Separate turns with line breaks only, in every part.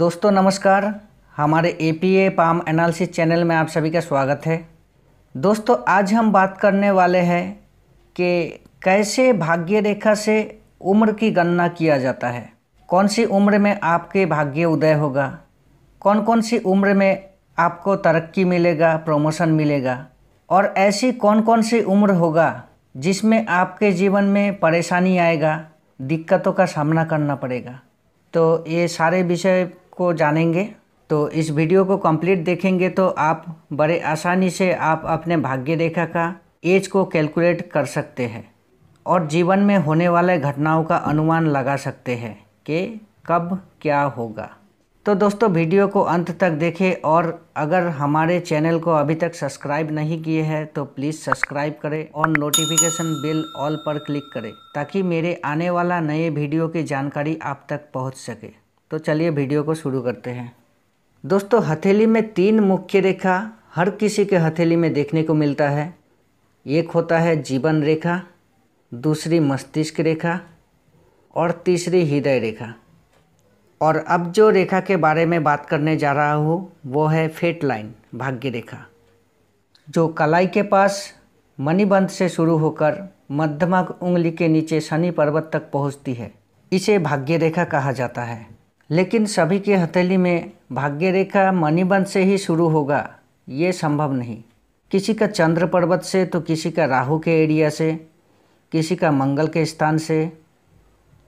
दोस्तों नमस्कार हमारे A P A palm analysis channel में आप सभी का स्वागत है दोस्तों आज हम बात करने वाले हैं कि कैसे भाग्य रेखा से उम्र की गणना किया जाता है कौन सी उम्र में आपके भाग्य उदय होगा कौन कौन सी उम्र में आपको तरक्की मिलेगा प्रमोशन मिलेगा और ऐसी कौन कौन सी उम्र होगा जिसमें आपके जीवन में परेशानी आएगा दिक्कतों का सामना करना पड़ेगा तो ये सारे विषय को जानेंगे तो इस वीडियो को कंप्लीट देखेंगे तो आप बड़े आसानी से आप अपने भाग्य रेखा का एज को कैलकुलेट कर सकते हैं और जीवन में होने वाले घटनाओं का अनुमान लगा सकते हैं कि कब क्या होगा तो दोस्तों वीडियो को अंत तक देखें और अगर हमारे चैनल को अभी तक सब्सक्राइब नहीं किए हैं तो प्लीज़ सब्सक्राइब करें और नोटिफिकेशन बिल ऑल पर क्लिक करें ताकि मेरे आने वाला नए वीडियो की जानकारी आप तक पहुंच सके तो चलिए वीडियो को शुरू करते हैं दोस्तों हथेली में तीन मुख्य रेखा हर किसी के हथेली में देखने को मिलता है एक होता है जीवन रेखा दूसरी मस्तिष्क रेखा और तीसरी हृदय रेखा और अब जो रेखा के बारे में बात करने जा रहा हूँ वो है फेट लाइन भाग्य रेखा जो कलाई के पास मणिबंध से शुरू होकर मध्यमा उंगली के नीचे शनि पर्वत तक पहुँचती है इसे भाग्य रेखा कहा जाता है लेकिन सभी की हथेली में भाग्य रेखा मणिबंध से ही शुरू होगा ये संभव नहीं किसी का चंद्र पर्वत से तो किसी का राहु के एरिया से किसी का मंगल के स्थान से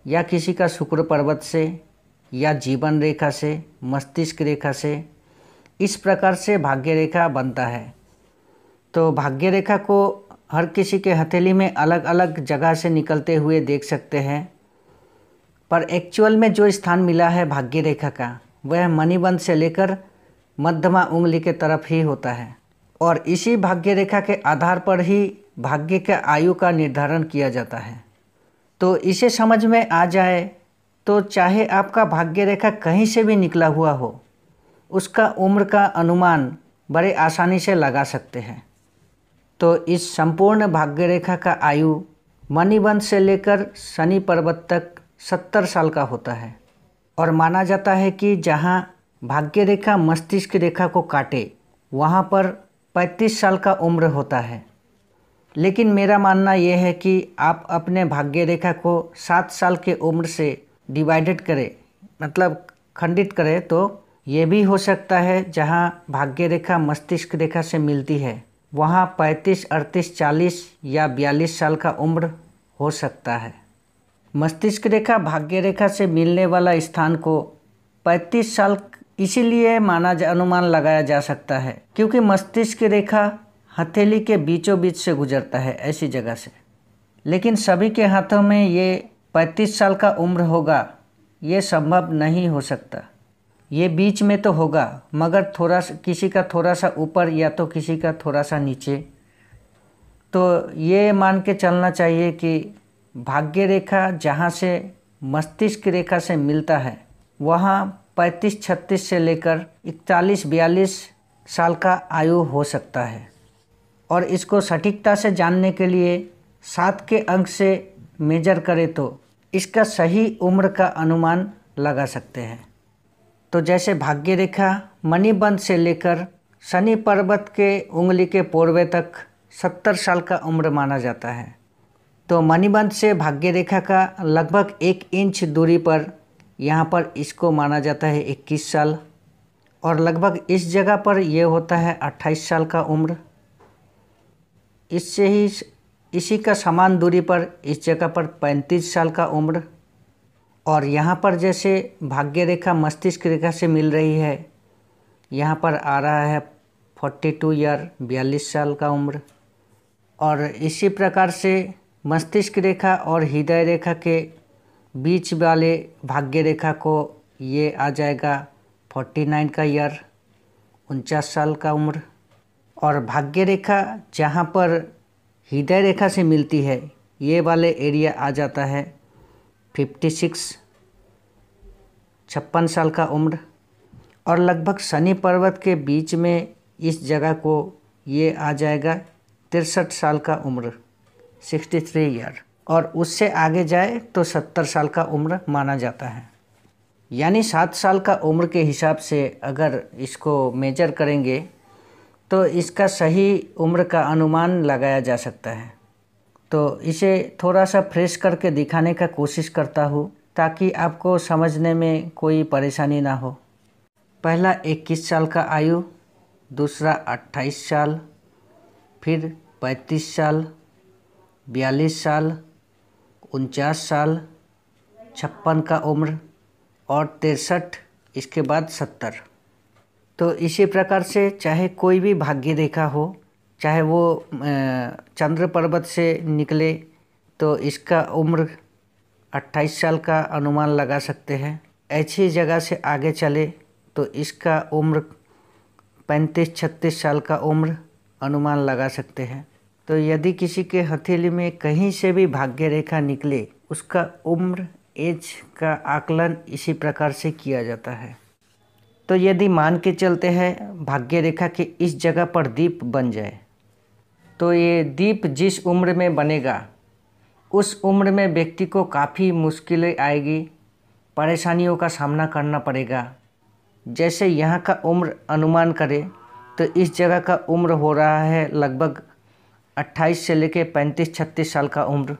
या किसी का शुक्र पर्वत से या जीवन रेखा से मस्तिष्क रेखा से इस प्रकार से भाग्य रेखा बनता है तो भाग्य रेखा को हर किसी के हथेली में अलग अलग जगह से निकलते हुए देख सकते हैं पर एक्चुअल में जो स्थान मिला है भाग्य रेखा का वह मणिबंध से लेकर मध्यमा उंगली के तरफ ही होता है और इसी भाग्य रेखा के आधार पर ही भाग्य के आयु का निर्धारण किया जाता है तो इसे समझ में आ जाए तो चाहे आपका भाग्य रेखा कहीं से भी निकला हुआ हो उसका उम्र का अनुमान बड़े आसानी से लगा सकते हैं तो इस संपूर्ण भाग्य रेखा का आयु मणिबंध से लेकर शनि पर्वत तक सत्तर साल का होता है और माना जाता है कि जहाँ भाग्य रेखा मस्तिष्क रेखा को काटे वहाँ पर पैंतीस साल का उम्र होता है लेकिन मेरा मानना यह है कि आप अपने भाग्य रेखा को सात साल के उम्र से डिवाइडेड करें मतलब खंडित करें तो ये भी हो सकता है जहाँ भाग्य रेखा मस्तिष्क रेखा से मिलती है वहाँ पैंतीस अड़तीस चालीस या बयालीस साल का उम्र हो सकता है मस्तिष्क रेखा भाग्य रेखा से मिलने वाला स्थान को 35 साल इसीलिए माना जा अनुमान लगाया जा सकता है क्योंकि मस्तिष्क रेखा हथेली के बीचों बीच से गुजरता है ऐसी जगह से लेकिन सभी के हाथों में ये 35 साल का उम्र होगा ये संभव नहीं हो सकता ये बीच में तो होगा मगर थोड़ा सा किसी का थोड़ा सा ऊपर या तो किसी का थोड़ा सा नीचे तो ये मान के चलना चाहिए कि भाग्य रेखा जहाँ से मस्तिष्क रेखा से मिलता है वहाँ 35-36 से लेकर 41-42 साल का आयु हो सकता है और इसको सटीकता से जानने के लिए सात के अंक से मेजर करें तो इसका सही उम्र का अनुमान लगा सकते हैं तो जैसे भाग्य रेखा मणिबंध से लेकर शनि पर्वत के उंगली के पूर्वे तक सत्तर साल का उम्र माना जाता है तो मणिबंध से भाग्य रेखा का लगभग एक इंच दूरी पर यहाँ पर इसको माना जाता है इक्कीस साल और लगभग इस जगह पर यह होता है अट्ठाईस साल का उम्र इससे ही इसी का समान दूरी पर इस जगह पर पैंतीस साल का उम्र और यहाँ पर जैसे भाग्य रेखा मस्तिष्क रेखा से मिल रही है यहाँ पर आ रहा है फोर्टी टू ईयर बयालीस साल का उम्र और इसी प्रकार से मस्तिष्क रेखा और हृदय रेखा के बीच वाले भाग्य रेखा को ये आ जाएगा 49 का ईयर उनचास साल का उम्र और भाग्य रेखा जहाँ पर हृदय रेखा से मिलती है ये वाले एरिया आ जाता है 56 छप्पन साल का उम्र और लगभग शनि पर्वत के बीच में इस जगह को ये आ जाएगा तिरसठ साल का उम्र सिक्सटी थ्री ईयर और उससे आगे जाए तो सत्तर साल का उम्र माना जाता है यानी सात साल का उम्र के हिसाब से अगर इसको मेजर करेंगे तो इसका सही उम्र का अनुमान लगाया जा सकता है तो इसे थोड़ा सा फ्रेश करके दिखाने का कोशिश करता हूँ ताकि आपको समझने में कोई परेशानी ना हो पहला 21 साल का आयु दूसरा 28 साल फिर 35 साल बयालीस साल उनचास साल छप्पन का उम्र और तिरसठ इसके बाद सत्तर तो इसी प्रकार से चाहे कोई भी भाग्य रेखा हो चाहे वो चंद्र पर्वत से निकले तो इसका उम्र 28 साल का अनुमान लगा सकते हैं ऐसी जगह से आगे चले तो इसका उम्र 35-36 साल का उम्र अनुमान लगा सकते हैं तो यदि किसी के हथेली में कहीं से भी भाग्य रेखा निकले उसका उम्र एज का आकलन इसी प्रकार से किया जाता है तो यदि मान के चलते हैं भाग्य रेखा के इस जगह पर दीप बन जाए तो ये दीप जिस उम्र में बनेगा उस उम्र में व्यक्ति को काफ़ी मुश्किलें आएगी परेशानियों का सामना करना पड़ेगा जैसे यहाँ का उम्र अनुमान करें तो इस जगह का उम्र हो रहा है लगभग 28 से लेकर 35-36 साल का उम्र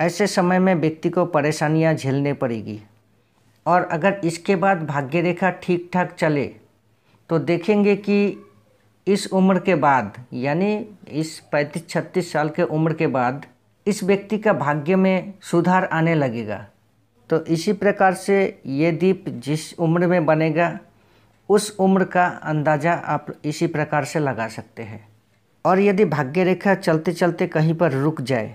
ऐसे समय में व्यक्ति को परेशानियां झेलने पड़ेगी और अगर इसके बाद भाग्य रेखा ठीक ठाक चले तो देखेंगे कि इस उम्र के बाद यानी इस पैंतीस छत्तीस साल के उम्र के बाद इस व्यक्ति का भाग्य में सुधार आने लगेगा तो इसी प्रकार से ये दीप जिस उम्र में बनेगा उस उम्र का अंदाज़ा आप इसी प्रकार से लगा सकते हैं और यदि भाग्य रेखा चलते चलते कहीं पर रुक जाए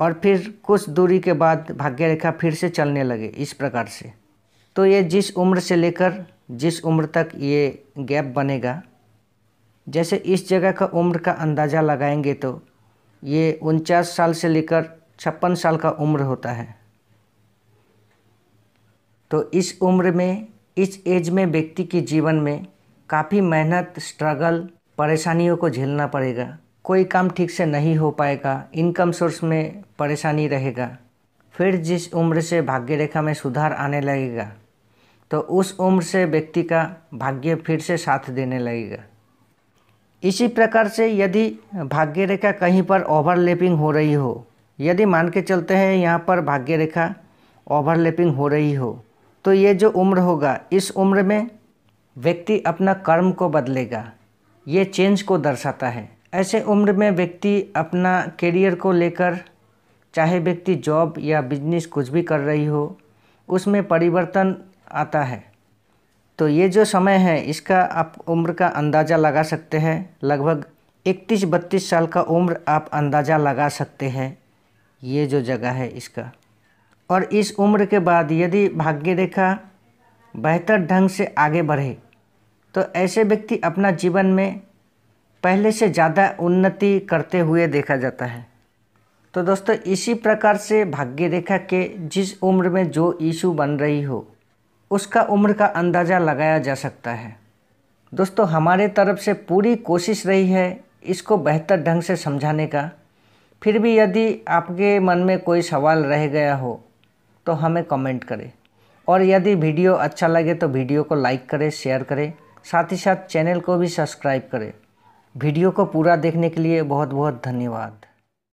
और फिर कुछ दूरी के बाद भाग्य रेखा फिर से चलने लगे इस प्रकार से तो ये जिस उम्र से लेकर जिस उम्र तक ये गैप बनेगा जैसे इस जगह का उम्र का अंदाज़ा लगाएंगे तो ये उनचास साल से लेकर छप्पन साल का उम्र होता है तो इस उम्र में इस एज में व्यक्ति के जीवन में काफ़ी मेहनत स्ट्रगल परेशानियों को झेलना पड़ेगा कोई काम ठीक से नहीं हो पाएगा इनकम सोर्स में परेशानी रहेगा फिर जिस उम्र से भाग्य रेखा में सुधार आने लगेगा तो उस उम्र से व्यक्ति का भाग्य फिर से साथ देने लगेगा इसी प्रकार से यदि भाग्य रेखा कहीं पर ओवरलैपिंग हो रही हो यदि मान के चलते हैं यहाँ पर भाग्य रेखा ओवरलैपिंग हो रही हो तो ये जो उम्र होगा इस उम्र में व्यक्ति अपना कर्म को बदलेगा ये चेंज को दर्शाता है ऐसे उम्र में व्यक्ति अपना करियर को लेकर चाहे व्यक्ति जॉब या बिजनेस कुछ भी कर रही हो उसमें परिवर्तन आता है तो ये जो समय है इसका आप उम्र का अंदाज़ा लगा सकते हैं लगभग 31 बत्तीस साल का उम्र आप अंदाज़ा लगा सकते हैं ये जो जगह है इसका और इस उम्र के बाद यदि भाग्य रेखा बेहतर ढंग से आगे बढ़े तो ऐसे व्यक्ति अपना जीवन में पहले से ज़्यादा उन्नति करते हुए देखा जाता है तो दोस्तों इसी प्रकार से भाग्य रेखा के जिस उम्र में जो इशू बन रही हो उसका उम्र का अंदाज़ा लगाया जा सकता है दोस्तों हमारे तरफ से पूरी कोशिश रही है इसको बेहतर ढंग से समझाने का फिर भी यदि आपके मन में कोई सवाल रह गया हो तो हमें कमेंट करें और यदि वीडियो अच्छा लगे तो वीडियो को लाइक करें शेयर करें साथ ही साथ चैनल को भी सब्सक्राइब करें वीडियो को पूरा देखने के लिए बहुत बहुत धन्यवाद